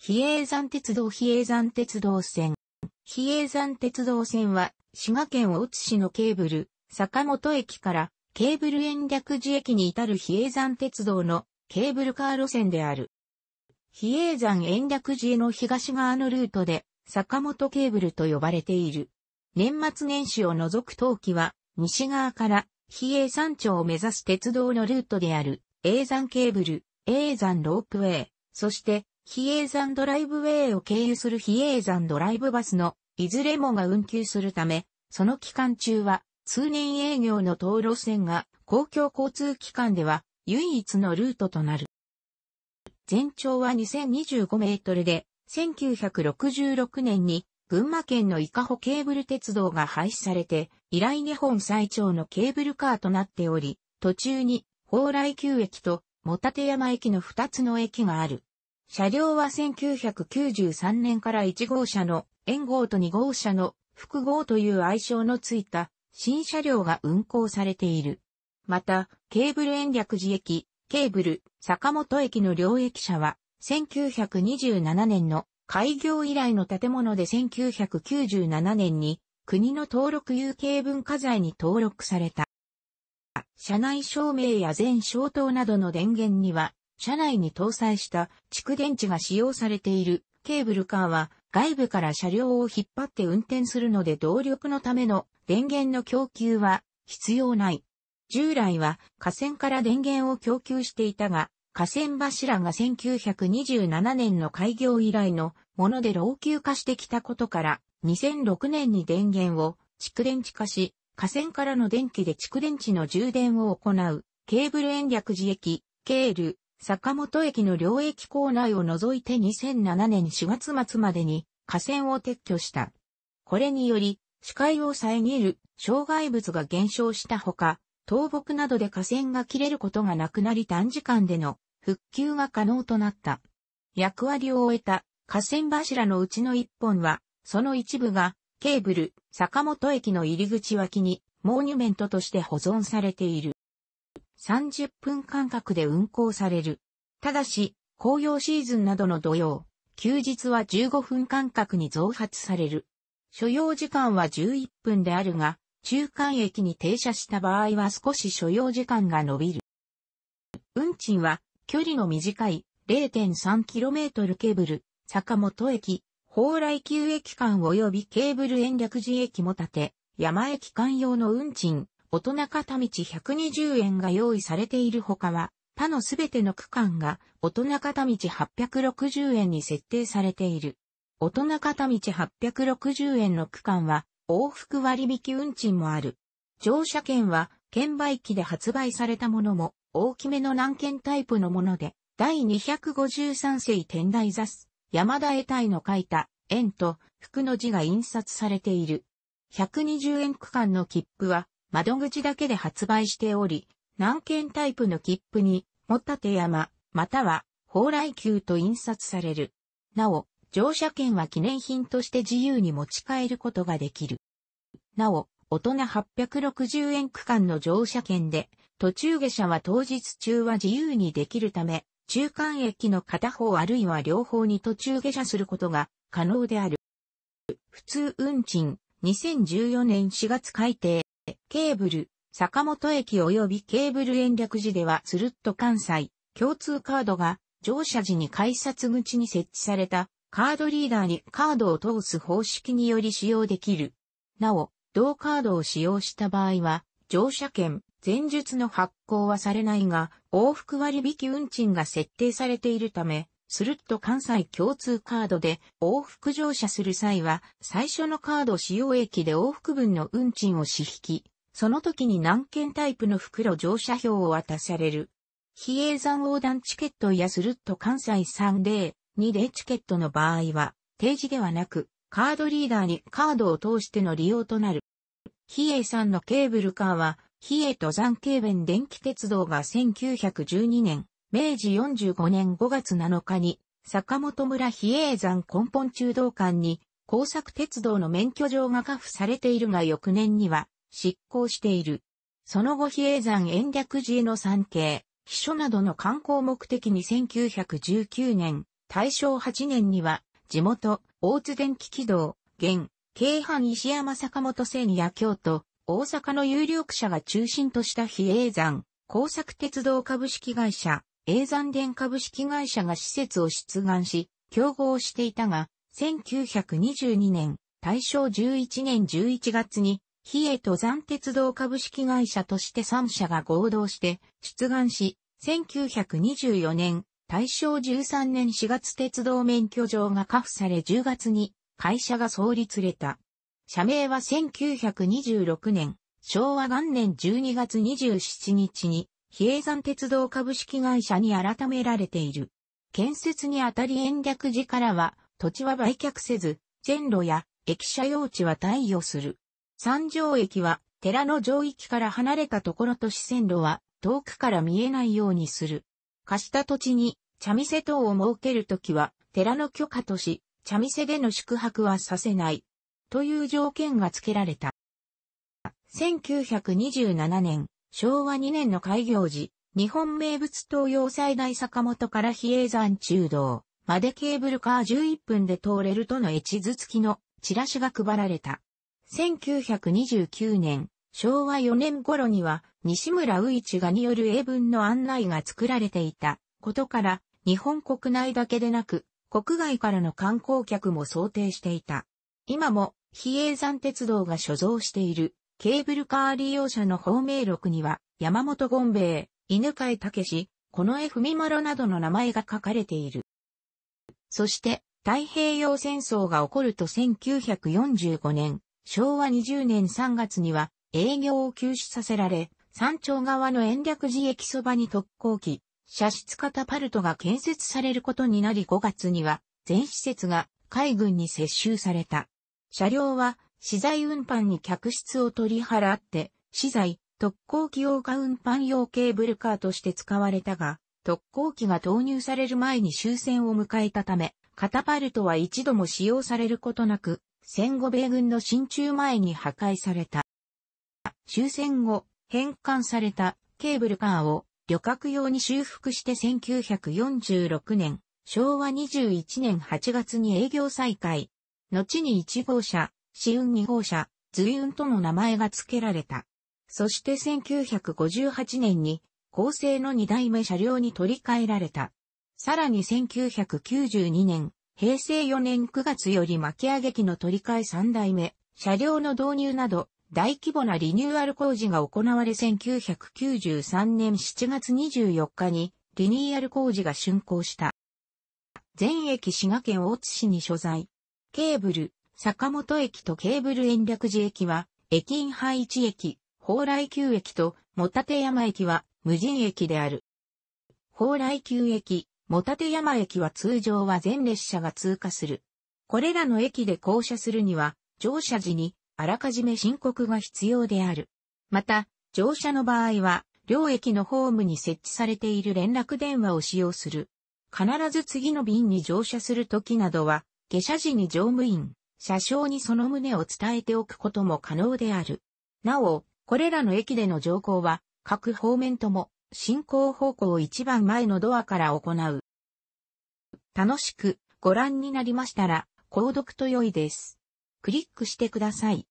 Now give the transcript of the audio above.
比叡山鉄道比叡山鉄道線。比叡山鉄道線は、滋賀県大津市のケーブル、坂本駅からケーブル延暦寺駅に至る比叡山鉄道のケーブルカー路線である。比叡山延暦寺への東側のルートで、坂本ケーブルと呼ばれている。年末年始を除く冬季は、西側から比叡山頂を目指す鉄道のルートである、永山ケーブル、永山ロープウェイ、そして、比叡山ドライブウェイを経由する比叡山ドライブバスのいずれもが運休するため、その期間中は通年営業の登路線が公共交通機関では唯一のルートとなる。全長は2025メートルで、1966年に群馬県の伊香保ケーブル鉄道が廃止されて、以来日本最長のケーブルカーとなっており、途中に蓬莱旧駅とた立山駅の2つの駅がある。車両は1993年から1号車の、円号と2号車の、複合という愛称のついた、新車両が運行されている。また、ケーブル延暦寺駅、ケーブル、坂本駅の両駅舎は、1927年の開業以来の建物で1997年に国の登録有形文化財に登録された。車内照明や全消灯などの電源には車内に搭載した蓄電池が使用されているケーブルカーは外部から車両を引っ張って運転するので動力のための電源の供給は必要ない。従来は河川から電源を供給していたが、河川柱が1927年の開業以来のもので老朽化してきたことから、2006年に電源を蓄電池化し、河川からの電気で蓄電池の充電を行うケーブル延暦自液、ケール、坂本駅の両駅構内を除いて2007年4月末までに河川を撤去した。これにより、視界を遮る障害物が減少したほか、倒木などで河川が切れることがなくなり短時間での復旧が可能となった。役割を終えた河川柱のうちの一本は、その一部がケーブル坂本駅の入り口脇にモニュメントとして保存されている。30分間隔で運行される。ただし、紅葉シーズンなどの土曜、休日は15分間隔に増発される。所要時間は11分であるが、中間駅に停車した場合は少し所要時間が伸びる。運賃は距離の短い 0.3km ケーブル、坂本駅、蓬莱急駅間及びケーブル延暦寺駅も建て、山駅間用の運賃大人片道120円が用意されているほかは、他のすべての区間が大人片道860円に設定されている。大人片道860円の区間は往復割引運賃もある。乗車券は券売機で発売されたものも大きめの難券タイプのもので、第253世天台座す、山田絵体の書いた円と福の字が印刷されている。120円区間の切符は窓口だけで発売しており、南県タイプの切符に、もたて山、または、蓬莱宮と印刷される。なお、乗車券は記念品として自由に持ち帰ることができる。なお、大人860円区間の乗車券で、途中下車は当日中は自由にできるため、中間駅の片方あるいは両方に途中下車することが可能である。普通運賃2014年4月改定ケーブル、坂本駅及びケーブル延暦寺ではつるっと関西、共通カードが乗車時に改札口に設置されたカードリーダーにカードを通す方式により使用できる。なお、同カードを使用した場合は、乗車券、前述の発行はされないが、往復割引運賃が設定されているため、スルッと関西共通カードで往復乗車する際は、最初のカード使用駅で往復分の運賃を支引き、その時に南県タイプの袋乗車票を渡される。比叡山横断チケットやスルッと関西3 2でチケットの場合は、提示ではなく、カードリーダーにカードを通しての利用となる。比叡山のケーブルカーは、比叡登山軽弁電気鉄道が1912年、明治45年5月7日に、坂本村比叡山根本中道館に、工作鉄道の免許状がカ付されているが翌年には、執行している。その後比叡山延暦寺への参詣、秘書などの観光目的に1919年、大正8年には、地元、大津電気軌道、現、京阪石山坂本聖や京都、大阪の有力者が中心とした比叡山、工作鉄道株式会社、永山電株式会社が施設を出願し、競合していたが、1922年、大正11年11月に、比叡登山鉄道株式会社として3社が合同して出願し、1924年、大正13年4月鉄道免許状が下付され10月に会社が創立れた。社名は1926年、昭和元年12月27日に、比叡山鉄道株式会社に改められている。建設にあたり延暦寺からは、土地は売却せず、全路や駅舎用地は対与する。三条駅は、寺の城域から離れたところと四線路は、遠くから見えないようにする。貸した土地に、茶店等を設けるときは、寺の許可とし、茶店での宿泊はさせない。という条件が付けられた。1927年、昭和2年の開業時、日本名物東洋最大坂本から比叡山中道までケーブルカー11分で通れるとの絵地図付きのチラシが配られた。1929年、昭和4年頃には、西村宇一がによる英文の案内が作られていたことから、日本国内だけでなく、国外からの観光客も想定していた。今も、比叡山鉄道が所蔵している、ケーブルカー利用者の方名録には、山本権兵衛、犬飼武この絵文丸などの名前が書かれている。そして、太平洋戦争が起こると1945年、昭和20年3月には営業を休止させられ、山頂側の延暦寺駅そばに特攻機、射出型パルトが建設されることになり5月には全施設が海軍に接収された。車両は資材運搬に客室を取り払って、資材、特攻機用か運搬用ケーブルカーとして使われたが、特攻機が投入される前に終戦を迎えたため、カタパルトは一度も使用されることなく、戦後米軍の進駐前に破壊された。終戦後、返還されたケーブルカーを旅客用に修復して1946年、昭和21年8月に営業再開。後に1号車、試運2号車、随運との名前が付けられた。そして1958年に、構成の2代目車両に取り替えられた。さらに1992年、平成4年9月より巻き上げ機の取り替え3代目、車両の導入など、大規模なリニューアル工事が行われ1993年7月24日にリニューアル工事が竣工した。全駅滋賀県大津市に所在。ケーブル、坂本駅とケーブル延暦寺駅は、駅員配置駅、蓬莱急駅と、もたて山駅は、無人駅である。宝来急駅、茂立山駅は通常は全列車が通過する。これらの駅で降車するには、乗車時にあらかじめ申告が必要である。また、乗車の場合は、両駅のホームに設置されている連絡電話を使用する。必ず次の便に乗車するときなどは、下車時に乗務員、車掌にその旨を伝えておくことも可能である。なお、これらの駅での乗降は、各方面とも進行方向一番前のドアから行う。楽しくご覧になりましたら、購読と良いです。クリックしてください。